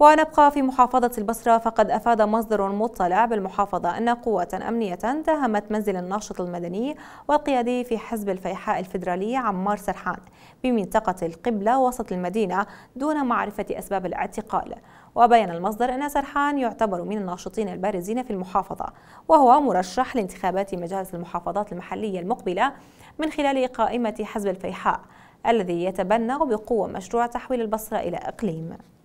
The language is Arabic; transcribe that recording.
ونبقى في محافظة البصرة فقد أفاد مصدر مطلع بالمحافظة أن قوة أمنية داهمت منزل الناشط المدني والقيادي في حزب الفيحاء الفيدرالي عمار سرحان بمنطقة القبلة وسط المدينة دون معرفة أسباب الاعتقال وبين المصدر أن سرحان يعتبر من الناشطين البارزين في المحافظة وهو مرشح لانتخابات مجالس المحافظات المحلية المقبلة من خلال قائمة حزب الفيحاء الذي يتبنى بقوة مشروع تحويل البصرة إلى إقليم